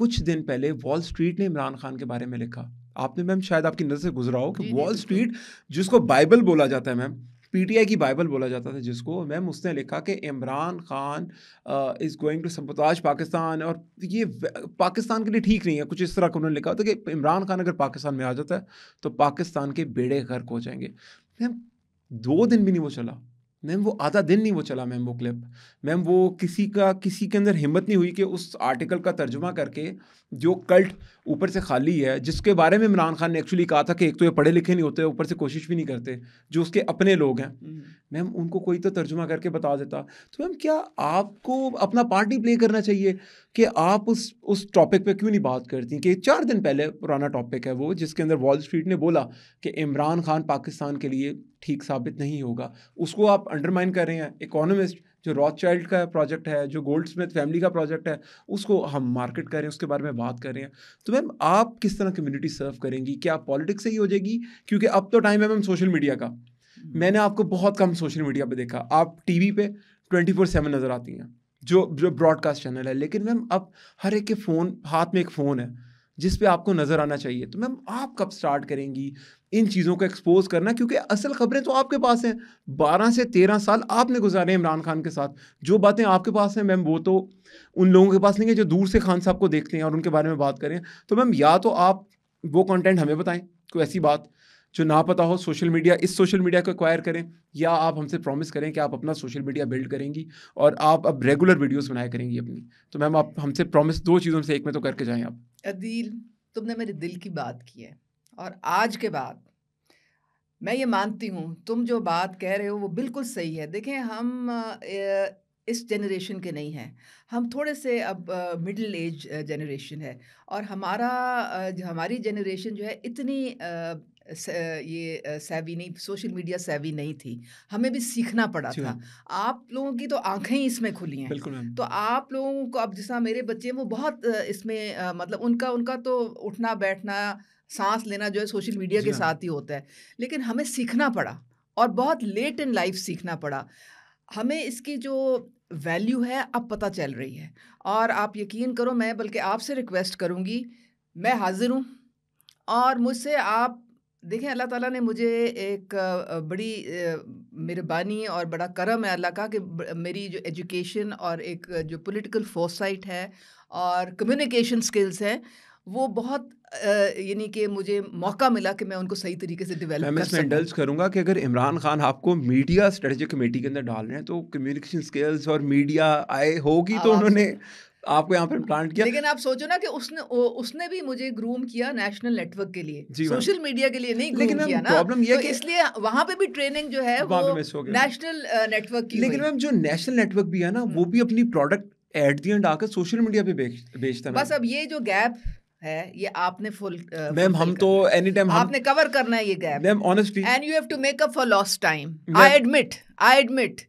कुछ दिन पहले वॉल स्ट्रीट ने इमरान खान के बारे में लिखा आपने मैम शायद आपकी नज़र से गुजरा हो कि वॉल स्ट्रीट जिसको बाइबल बोला जाता है मैम पीटीआई की बाइबल बोला जाता था जिसको मैम उसने लिखा कि Imran Khan is going to sabotage Pakistan और ये पाकिस्तान के लिए ठीक नहीं है कुछ इस तरह का उन्होंने लिखा था कि इमरान खान अगर पाकिस्तान में आ जाता है तो पाकिस्तान के बेड़े गर्क हो जाएंगे मैम दो दिन भी नहीं वो चला मैम वो आधा दिन नहीं वो चला मैम वो क्लिप मैम वो किसी का किसी के अंदर हिम्मत नहीं हुई कि उस आर्टिकल का तर्जुमा करके जो कल्ट ऊपर से खाली है जिसके बारे में इमरान खान ने एक्चुअली कहा था कि एक तो ये पढ़े लिखे नहीं होते ऊपर से कोशिश भी नहीं करते जो उसके अपने लोग हैं हम्म। मैम उनको कोई तो तर्जुमा करके बता देता तो मैम क्या आपको अपना पार्ट नहीं प्ले करना चाहिए कि आप उस उस टॉपिक पे क्यों नहीं बात करती कि चार दिन पहले पुराना टॉपिक है वो जिसके अंदर वॉल स्ट्रीट ने बोला कि इमरान खान पाकिस्तान के लिए ठीक साबित नहीं होगा उसको आप अंडरमाइन कर रहे हैं इकोनॉमिस्ट जो रॉथ चाइल्ड का प्रोजेक्ट है जो गोल्ड स्मिथ फैमिली का प्रोजेक्ट है उसको हम मार्केट कर रहे हैं उसके बारे में बात कर रहे हैं तो मैम आप किस तरह कम्युनिटी सर्व करेंगी क्या पॉलिटिक्स से ही हो जाएगी क्योंकि अब तो टाइम है मैम सोशल मीडिया का हम्म। मैंने आपको बहुत कम सोशल मीडिया पे देखा आप टीवी पे ट्वेंटी फोर सेवन नज़र आती हैं जो जो ब्रॉडकास्ट चैनल है लेकिन मैम अब हर एक के फ़ोन हाथ में एक फ़ोन है जिस पे आपको नज़र आना चाहिए तो मैम आप कब स्टार्ट करेंगी इन चीज़ों को एक्सपोज करना क्योंकि असल खबरें तो आपके पास हैं बारह से तेरह साल आपने गुजारे इमरान खान के साथ जो बातें आपके पास हैं मैम वो तो उन लोगों के पास नहीं है जो दूर से खान साहब को देखते हैं और उनके बारे में बात करें तो मैम या तो आप वो कंटेंट हमें बताएं कोई ऐसी बात जो ना पता हो सोशल मीडिया इस सोशल मीडिया को एक्वायर करें या आप हमसे प्रॉमिस करें कि आप अपना सोशल मीडिया बिल्ड करेंगी और आप अब रेगुलर वीडियोस बनाया करेंगी अपनी तो मैम आप हमसे प्रॉमिस दो चीज़ों से एक में तो करके जाएं आप अदील तुमने मेरे दिल की बात की है और आज के बाद मैं ये मानती हूँ तुम जो बात कह रहे हो वो बिल्कुल सही है देखें हम इस जनरेशन के नहीं हैं हम थोड़े से अब मिडिल एज जनरेशन है और हमारा हमारी जनरेशन जो है इतनी ये सैवी नहीं सोशल मीडिया सैवी नहीं थी हमें भी सीखना पड़ा था आप लोगों की तो आंखें ही इसमें खुली हैं तो आप लोगों को अब जैसा मेरे बच्चे हैं वो बहुत इसमें मतलब उनका उनका तो उठना बैठना सांस लेना जो है सोशल मीडिया के हाँ। साथ ही होता है लेकिन हमें सीखना पड़ा और बहुत लेट इन लाइफ सीखना पड़ा हमें इसकी जो वैल्यू है अब पता चल रही है और आप यकीन करो मैं बल्कि आपसे रिक्वेस्ट करूँगी मैं हाजिर हूँ और मुझसे आप देखिए अल्लाह ताला ने मुझे एक बड़ी मेहरबानी और बड़ा करम है अल्लाह का कि मेरी जो एजुकेशन और एक जो पॉलिटिकल फोसाइट है और कम्युनिकेशन स्किल्स हैं वो बहुत यानी कि मुझे मौका मिला कि मैं उनको सही तरीके से डेवलप मैं, इसमें इंडल्ज करूंगा कि अगर इमरान खान आपको मीडिया स्ट्रेटजिक कमेटी के अंदर डाल रहे हैं तो कम्युनिकेशन स्किल्स और मीडिया आए होगी तो उन्होंने आपको यहाँ पर प्लांट किया लेकिन आप सोचो ना कि उसने उसने भी मुझे ग्रूम किया नेशनल नेटवर्क के लिए सोशल मीडिया के लिए नहीं लेकिन किया ना प्रॉब्लम ये तो इसलिए वहाँ पे भी ट्रेनिंग जो है वो नेशनल नेटवर्क की लेकिन मैम जो नेशनल नेटवर्क भी है ना वो हम्म। भी अपनी प्रोडक्ट एट दी एंड आकर सोशल मीडिया पे बेचता है बस अब ये जो गैप है ये आपने फुल मैम uh, हम तो एनी टाइम आपने कवर करना है ये gap ma'am honestly and you have to make up for lost time I admit I admit